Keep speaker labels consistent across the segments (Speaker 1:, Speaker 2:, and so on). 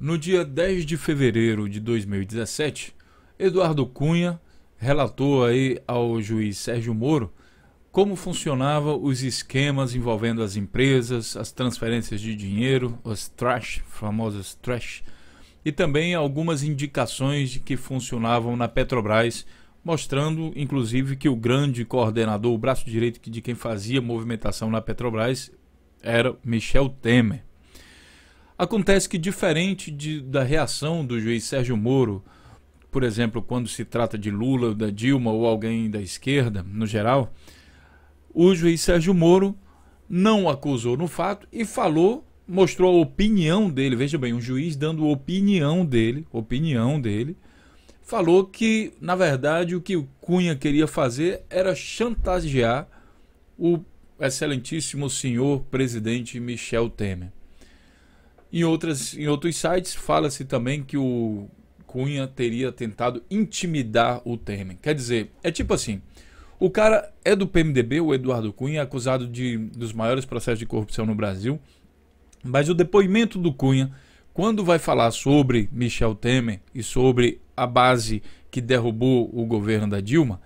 Speaker 1: No dia 10 de fevereiro de 2017, Eduardo Cunha relatou aí ao juiz Sérgio Moro como funcionavam os esquemas envolvendo as empresas, as transferências de dinheiro, os trash, famosos trash, e também algumas indicações de que funcionavam na Petrobras, mostrando inclusive que o grande coordenador, o braço direito de quem fazia movimentação na Petrobras, era Michel Temer. Acontece que, diferente de, da reação do juiz Sérgio Moro, por exemplo, quando se trata de Lula, da Dilma ou alguém da esquerda, no geral, o juiz Sérgio Moro não acusou no fato e falou, mostrou a opinião dele. Veja bem, um juiz dando opinião dele, opinião dele, falou que, na verdade, o que o Cunha queria fazer era chantagear o excelentíssimo senhor presidente Michel Temer. Em, outras, em outros sites fala-se também que o Cunha teria tentado intimidar o Temer. Quer dizer, é tipo assim, o cara é do PMDB, o Eduardo Cunha, é acusado de dos maiores processos de corrupção no Brasil. Mas o depoimento do Cunha, quando vai falar sobre Michel Temer e sobre a base que derrubou o governo da Dilma,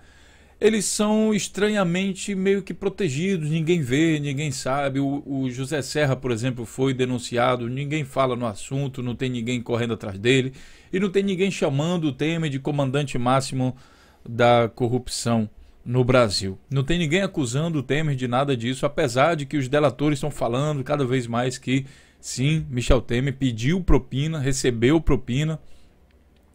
Speaker 1: eles são estranhamente meio que protegidos, ninguém vê, ninguém sabe. O, o, José Serra, por exemplo, foi denunciado, ninguém fala no assunto, não tem ninguém correndo atrás dele e não tem ninguém chamando o Temer de comandante máximo da corrupção no Brasil. Não tem ninguém acusando o Temer de nada disso, apesar de que os delatores estão falando cada vez mais que sim, Michel Temer pediu propina, recebeu propina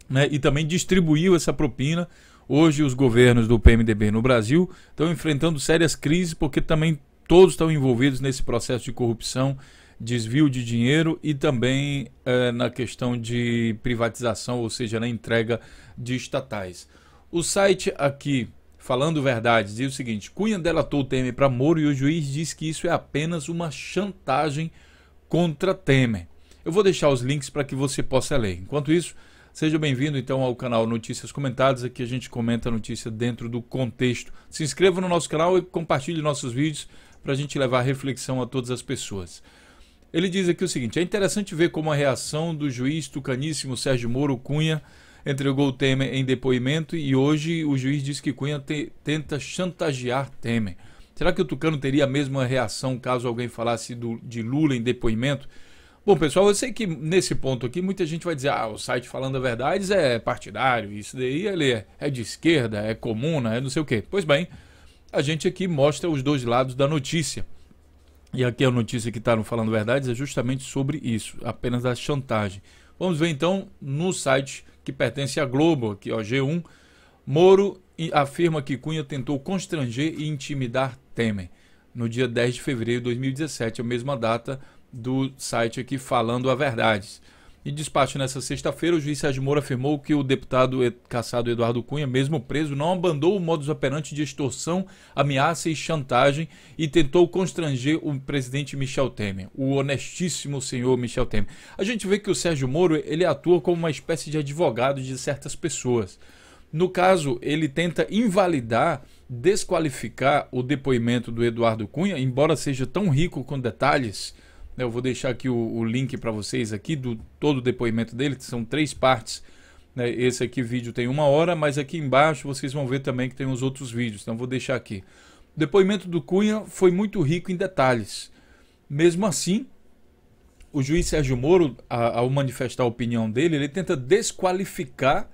Speaker 1: né, e também distribuiu essa propina Hoje, os governos do PMDB no Brasil estão enfrentando sérias crises porque também todos estão envolvidos nesse processo de corrupção, desvio de dinheiro e também eh, na questão de privatização, ou seja, na entrega de estatais. O site aqui, falando verdade, diz o seguinte: Cunha delatou Temer para Moro e o juiz diz que isso é apenas uma chantagem contra Temer. Eu vou deixar os links para que você possa ler. Enquanto isso, Seja bem-vindo então ao canal Notícias Comentadas, aqui a gente comenta a notícia dentro do contexto. Se inscreva no nosso canal e compartilhe nossos vídeos para a gente levar reflexão a todas as pessoas. Ele diz aqui o seguinte: é interessante ver como a reação do juiz tucaníssimo Sérgio Moro Cunha entregou o Temer em depoimento e hoje o juiz diz que Cunha te, tenta chantagear Temer. Será que o Tucano teria a mesma reação caso alguém falasse do, de Lula em depoimento? Bom, pessoal, eu sei que nesse ponto aqui muita gente vai dizer: ah, o site Falando a Verdade é partidário, isso daí ele é, é de esquerda, é comuna, é não sei o quê. Pois bem, a gente aqui mostra os dois lados da notícia. E aqui a notícia que está no Falando Verdades é justamente sobre isso, apenas a chantagem. Vamos ver então no site que pertence à Globo, aqui ó, G1, Moro afirma que Cunha tentou constranger e intimidar Temer. No dia 10 de fevereiro de 2017, a mesma data do site aqui falando a verdade. E despacho nessa sexta-feira, o juiz Sérgio Moro afirmou que o deputado caçado Eduardo Cunha, mesmo preso, não abandonou o modus operandi de extorsão, ameaça e chantagem e tentou constranger o presidente Michel Temer, o honestíssimo senhor Michel Temer. A gente vê que o Sérgio Moro ele atua como uma espécie de advogado de certas pessoas. No caso, ele tenta invalidar, desqualificar o depoimento do Eduardo Cunha, embora seja tão rico com detalhes eu vou deixar aqui o, o link para vocês aqui do todo o depoimento dele, que são três partes. Né? Esse aqui vídeo tem uma hora, mas aqui embaixo vocês vão ver também que tem os outros vídeos. Então vou deixar aqui. O depoimento do Cunha foi muito rico em detalhes. Mesmo assim, o juiz Sérgio Moro, a, ao manifestar a opinião dele, ele tenta desqualificar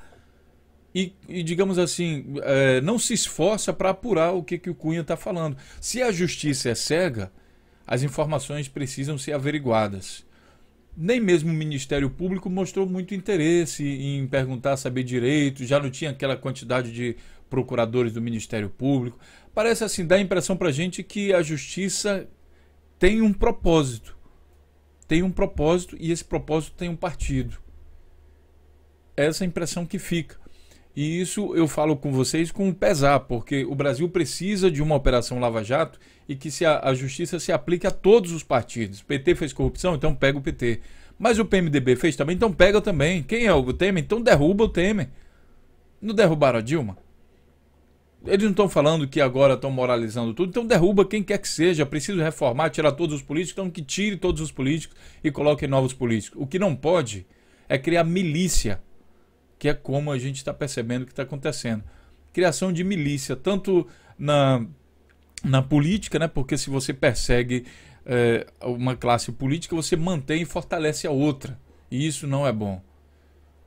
Speaker 1: e, e digamos assim, é, não se esforça para apurar o que, que o Cunha está falando. Se a justiça é cega as informações precisam ser averiguadas. Nem mesmo o Ministério Público mostrou muito interesse em perguntar, saber direito, já não tinha aquela quantidade de procuradores do Ministério Público. Parece assim, dá a impressão para a gente que a justiça tem um propósito. Tem um propósito e esse propósito tem um partido. Essa é a impressão que fica. E isso eu falo com vocês com pesar, porque o Brasil precisa de uma operação Lava Jato e que se a, a justiça se aplique a todos os partidos. O PT fez corrupção, então pega o PT. Mas o PMDB fez também, então pega também. Quem é o Temer? Então derruba o Temer. Não derrubaram a Dilma? Eles não estão falando que agora estão moralizando tudo, então derruba quem quer que seja. Preciso reformar, tirar todos os políticos, então que tire todos os políticos e coloque novos políticos. O que não pode é criar milícia que é como a gente está percebendo que está acontecendo. Criação de milícia, tanto na, na política, né? porque se você persegue é, uma classe política, você mantém e fortalece a outra. E isso não é bom.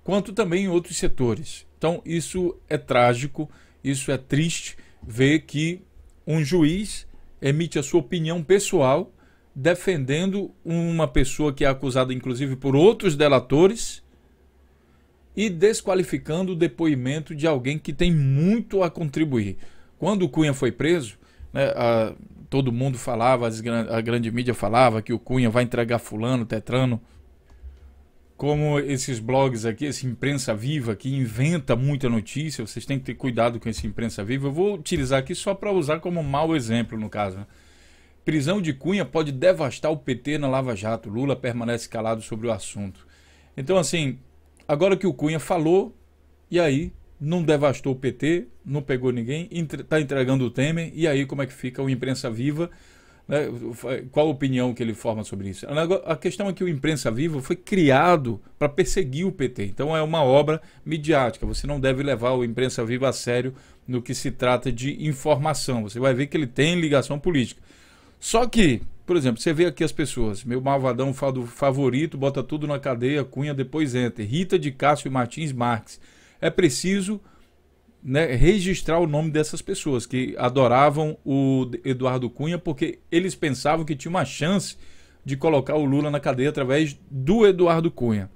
Speaker 1: Quanto também em outros setores. Então, isso é trágico, isso é triste ver que um juiz emite a sua opinião pessoal defendendo uma pessoa que é acusada, inclusive, por outros delatores e desqualificando o depoimento de alguém que tem muito a contribuir. Quando o Cunha foi preso, né, a, todo mundo falava, as, a grande mídia falava que o Cunha vai entregar fulano, tetrano. Como esses blogs aqui, essa imprensa viva que inventa muita notícia, vocês têm que ter cuidado com essa imprensa viva. Eu vou utilizar aqui só para usar como mau exemplo, no caso. Né. Prisão de Cunha pode devastar o PT na Lava Jato. Lula permanece calado sobre o assunto. Então, assim, Agora que o Cunha falou, e aí não devastou o PT, não pegou ninguém, está entregando o Temer, e aí como é que fica o Imprensa Viva? Né? Qual a opinião que ele forma sobre isso? A questão é que o Imprensa Viva foi criado para perseguir o PT, então é uma obra midiática, você não deve levar o Imprensa Viva a sério no que se trata de informação, você vai ver que ele tem ligação política. Só que por exemplo, você vê aqui as pessoas, meu malvadão favorito, bota tudo na cadeia, cunha, depois entra Rita de Cássio Martins Marques. É preciso né, registrar o nome dessas pessoas que adoravam o Eduardo Cunha porque eles pensavam que tinha uma chance de colocar o Lula na cadeia através do Eduardo Cunha.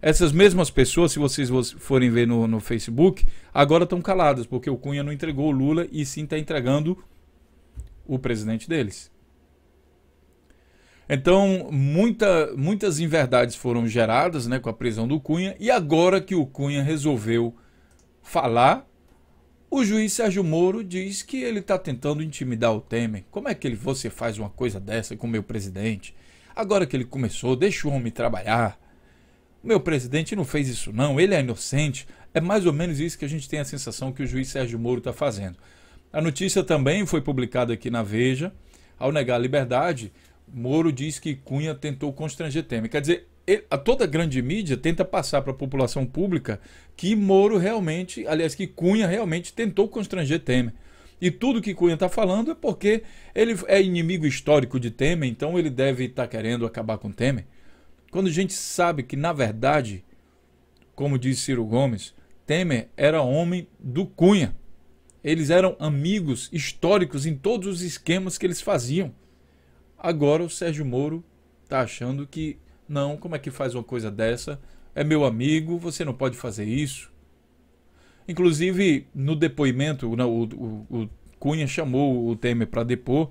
Speaker 1: Essas mesmas pessoas, se vocês forem ver no, no Facebook, agora estão caladas, porque o Cunha não entregou o Lula e sim está entregando o presidente deles. Então, muita, muitas inverdades foram geradas né, com a prisão do Cunha, e agora que o Cunha resolveu falar, o juiz Sérgio Moro diz que ele está tentando intimidar o Temer. Como é que ele, você faz uma coisa dessa com o meu presidente? Agora que ele começou, deixa o homem trabalhar. O Meu presidente não fez isso, não, ele é inocente. É mais ou menos isso que a gente tem a sensação que o juiz Sérgio Moro está fazendo. A notícia também foi publicada aqui na Veja. Ao negar a liberdade, Moro diz que Cunha tentou constranger Temer. Quer dizer, ele, a toda grande mídia tenta passar para a população pública que Moro realmente, aliás, que Cunha realmente tentou constranger Temer. E tudo que Cunha está falando é porque ele é inimigo histórico de Temer, então ele deve estar tá querendo acabar com Temer. Quando a gente sabe que, na verdade, como diz Ciro Gomes, Temer era homem do Cunha. Eles eram amigos históricos em todos os esquemas que eles faziam. Agora o Sérgio Moro está achando que não, como é que faz uma coisa dessa? É meu amigo, você não pode fazer isso. Inclusive, no depoimento, o, o, o Cunha chamou o Temer para depor,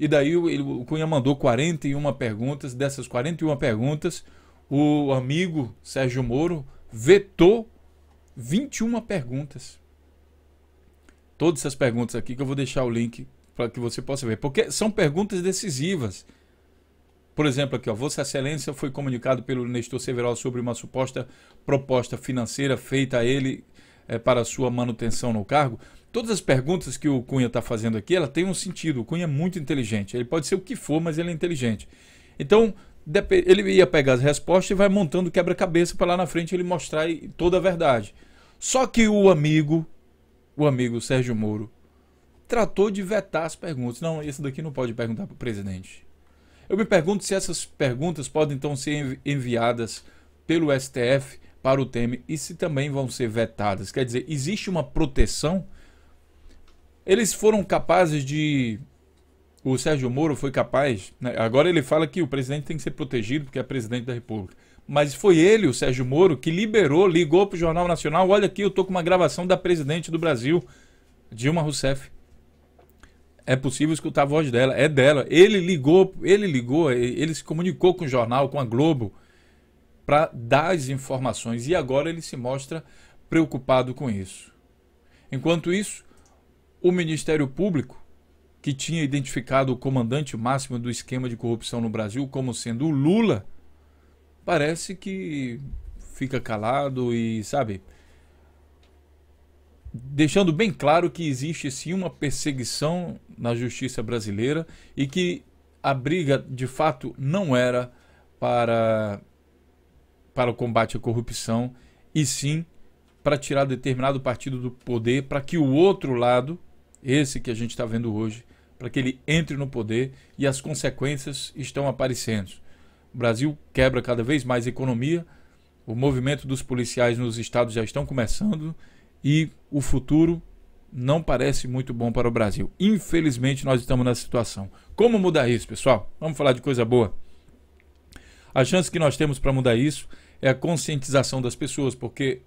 Speaker 1: e daí o, o Cunha mandou 41 perguntas. Dessas 41 perguntas, o amigo Sérgio Moro vetou 21 perguntas. Todas essas perguntas aqui que eu vou deixar o link para que você possa ver. Porque são perguntas decisivas. Por exemplo, aqui, ó, Vossa Excelência foi comunicado pelo Nestor Several sobre uma suposta proposta financeira feita a ele é, para sua manutenção no cargo. Todas as perguntas que o Cunha está fazendo aqui, ela tem um sentido. O Cunha é muito inteligente. Ele pode ser o que for, mas ele é inteligente. Então, ele ia pegar as respostas e vai montando quebra-cabeça para lá na frente ele mostrar toda a verdade. Só que o amigo, o amigo Sérgio Moro, tratou de vetar as perguntas. Não, isso daqui não pode perguntar para o presidente. Eu me pergunto se essas perguntas podem então ser enviadas pelo STF para o Temer e se também vão ser vetadas. Quer dizer, existe uma proteção? Eles foram capazes de. O Sérgio Moro foi capaz. Né? Agora ele fala que o presidente tem que ser protegido porque é presidente da República. Mas foi ele, o Sérgio Moro, que liberou, ligou para o Jornal Nacional: olha aqui, eu estou com uma gravação da presidente do Brasil, Dilma Rousseff é possível escutar a voz dela, é dela. Ele ligou, ele ligou, ele se comunicou com o jornal, com a Globo, para dar as informações e agora ele se mostra preocupado com isso. Enquanto isso, o Ministério Público, que tinha identificado o comandante máximo do esquema de corrupção no Brasil como sendo o Lula, parece que fica calado e, sabe, deixando bem claro que existe sim uma perseguição na justiça brasileira e que a briga de fato não era para, para o combate à corrupção e sim para tirar determinado partido do poder para que o outro lado, esse que a gente está vendo hoje, para que ele entre no poder e as consequências estão aparecendo. O Brasil quebra cada vez mais a economia, o movimento dos policiais nos estados já estão começando e o futuro não parece muito bom para o Brasil. Infelizmente, nós estamos nessa situação. Como mudar isso, pessoal? Vamos falar de coisa boa. A chance que nós temos para mudar isso é a conscientização das pessoas, porque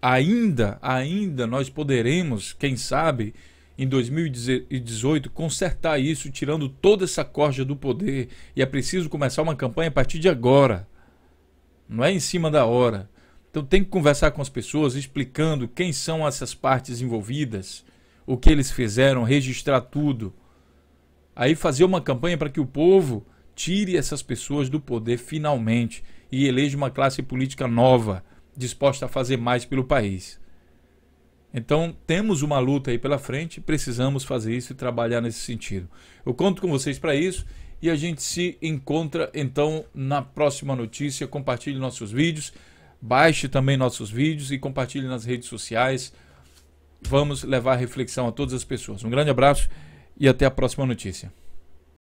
Speaker 1: ainda, ainda nós poderemos, quem sabe, em 2018 consertar isso, tirando toda essa corja do poder. E é preciso começar uma campanha a partir de agora. Não é em cima da hora. Então tem que conversar com as pessoas explicando quem são essas partes envolvidas, o que eles fizeram, registrar tudo. Aí fazer uma campanha para que o povo tire essas pessoas do poder finalmente e eleja uma classe política nova, disposta a fazer mais pelo país. Então, temos uma luta aí pela frente, precisamos fazer isso e trabalhar nesse sentido. Eu conto com vocês para isso e a gente se encontra então na próxima notícia. Compartilhe nossos vídeos. Baixe também nossos vídeos e compartilhe nas redes sociais. Vamos levar reflexão a todas as pessoas. Um grande abraço e até a próxima notícia.